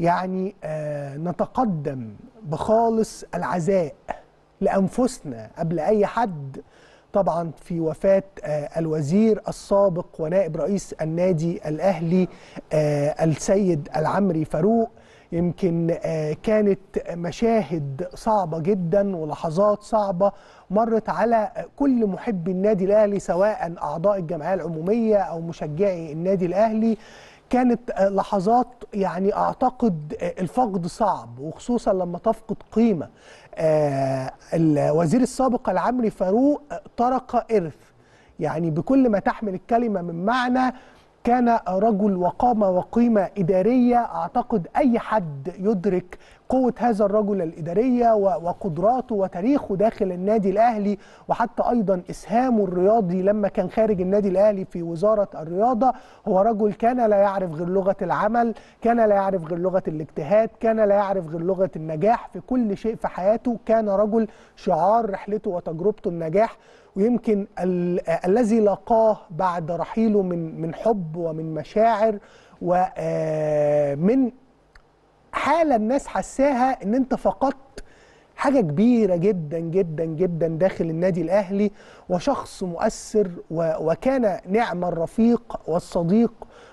يعني آه، نتقدم بخالص العزاء لأنفسنا قبل أي حد طبعا في وفاة آه، الوزير السابق ونائب رئيس النادي الأهلي آه، السيد العمري فاروق يمكن كانت مشاهد صعبة جدا ولحظات صعبة مرت على كل محبي النادي الأهلي سواء أعضاء الجمعية العمومية أو مشجعي النادي الأهلي كانت لحظات يعني اعتقد الفقد صعب وخصوصا لما تفقد قيمه آه، الوزير السابق العمري فاروق ترك ارث يعني بكل ما تحمل الكلمه من معنى كان رجل وقامه وقيمه اداريه اعتقد اي حد يدرك قوة هذا الرجل الإدارية وقدراته وتاريخه داخل النادي الأهلي وحتى أيضا إسهامه الرياضي لما كان خارج النادي الأهلي في وزارة الرياضة هو رجل كان لا يعرف غير لغة العمل كان لا يعرف غير لغة الاجتهاد كان لا يعرف غير لغة النجاح في كل شيء في حياته كان رجل شعار رحلته وتجربته النجاح ويمكن الذي لقاه بعد رحيله من من حب ومن مشاعر ومن آه، حاله الناس حساها ان انت فقدت حاجه كبيره جدا جدا جدا داخل النادي الاهلي وشخص مؤثر وكان نعم الرفيق والصديق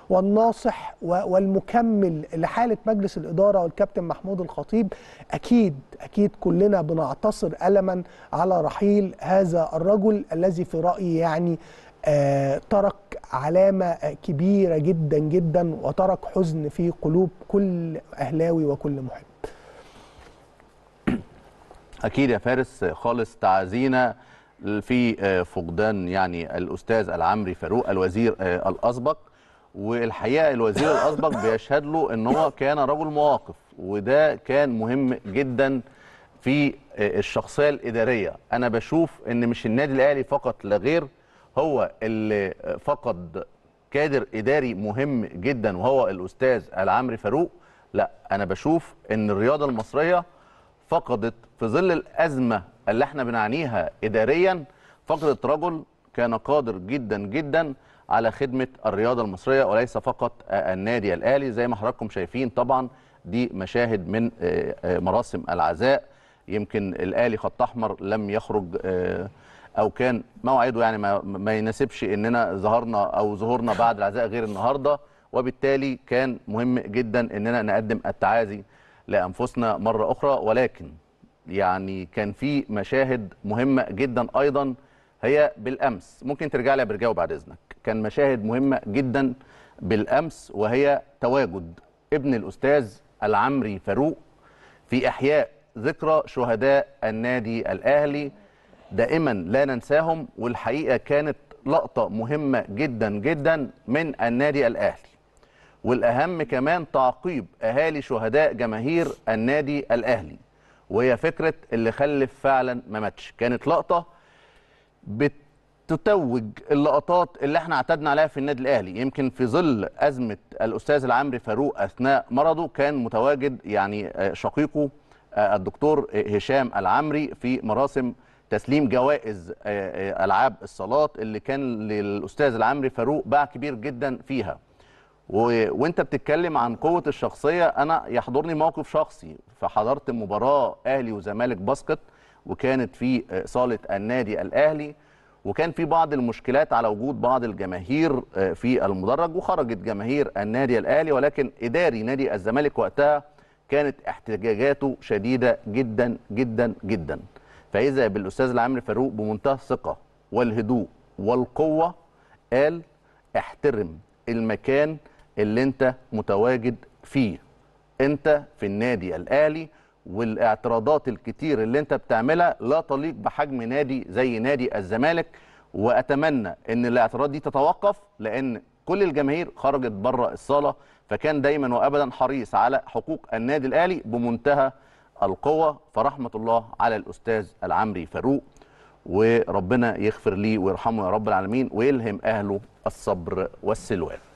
والناصح والمكمل لحاله مجلس الاداره والكابتن محمود الخطيب اكيد اكيد كلنا بنعتصر الما على رحيل هذا الرجل الذي في رايي يعني آه، ترك علامة كبيرة جدا جدا وترك حزن في قلوب كل أهلاوي وكل محب أكيد يا فارس خالص تعازينا في آه، فقدان يعني الأستاذ العمري فاروق الوزير آه، الأسبق والحقيقة الوزير الأسبق بيشهد له أن هو كان رجل مواقف وده كان مهم جداً في الشخصيه الاداريه انا بشوف ان مش النادي الاهلي فقط لا غير هو اللي فقد كادر اداري مهم جدا وهو الاستاذ العمري فاروق لا انا بشوف ان الرياضه المصريه فقدت في ظل الازمه اللي احنا بنعانيها اداريا فقدت رجل كان قادر جدا جدا على خدمه الرياضه المصريه وليس فقط النادي الاهلي زي ما حضراتكم شايفين طبعا دي مشاهد من آه، آه، مراسم العزاء يمكن الاهلي خط احمر لم يخرج آه، او كان موعده يعني ما, ما يناسبش اننا ظهرنا او ظهورنا بعد العزاء غير النهارده وبالتالي كان مهم جدا اننا نقدم التعازي لانفسنا مره اخرى ولكن يعني كان في مشاهد مهمه جدا ايضا هي بالامس ممكن ترجع لي برجاو بعد اذنك كان مشاهد مهمه جدا بالامس وهي تواجد ابن الاستاذ العمري فاروق في احياء ذكرى شهداء النادي الاهلي دائما لا ننساهم والحقيقه كانت لقطه مهمه جدا جدا من النادي الاهلي والاهم كمان تعقيب اهالي شهداء جماهير النادي الاهلي وهي فكره اللي خلف فعلا ما ماتش كانت لقطه بتتوج اللقطات اللي احنا اعتدنا عليها في النادي الاهلي يمكن في ظل ازمه الاستاذ العمري فاروق اثناء مرضه كان متواجد يعني آه، شقيقه آه، الدكتور آه، هشام العمري في مراسم تسليم جوائز آه، آه، العاب الصالات اللي كان للاستاذ العمري فاروق باع كبير جدا فيها و... وانت بتتكلم عن قوه الشخصيه انا يحضرني موقف شخصي فحضرت مباراه اهلي وزمالك باسكت وكانت في صاله النادي الاهلي وكان في بعض المشكلات على وجود بعض الجماهير آه، في المدرج وخرجت جماهير النادي الاهلي ولكن اداري نادي الزمالك وقتها كانت احتجاجاته شديده جدا جدا جدا فاذا بالاستاذ العامر فاروق بمنتهى الثقه والهدوء والقوه قال احترم المكان اللي انت متواجد فيه انت في النادي الاهلي والاعتراضات الكتير اللي انت بتعملها لا تليق بحجم نادي زي نادي الزمالك واتمنى ان الاعتراض دي تتوقف لان كل الجماهير خرجت بره الصاله فكان دايما وابدا حريص على حقوق النادي الاهلي بمنتهى القوة فرحمة الله على الأستاذ العمري فاروق وربنا يغفر ليه ويرحمه يا رب العالمين ويلهم أهله الصبر والسلوان